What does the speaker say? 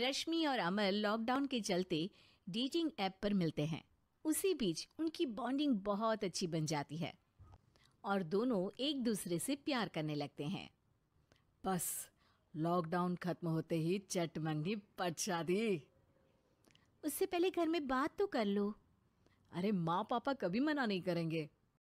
रश्मि और अमर लॉकडाउन के चलते डेटिंग ऐप पर मिलते हैं उसी बीच उनकी बॉन्डिंग बहुत अच्छी बन जाती है और दोनों एक दूसरे से प्यार करने लगते हैं बस लॉकडाउन खत्म होते ही चट मंगी पट शादी उससे पहले घर में बात तो कर लो अरे माँ पापा कभी मना नहीं करेंगे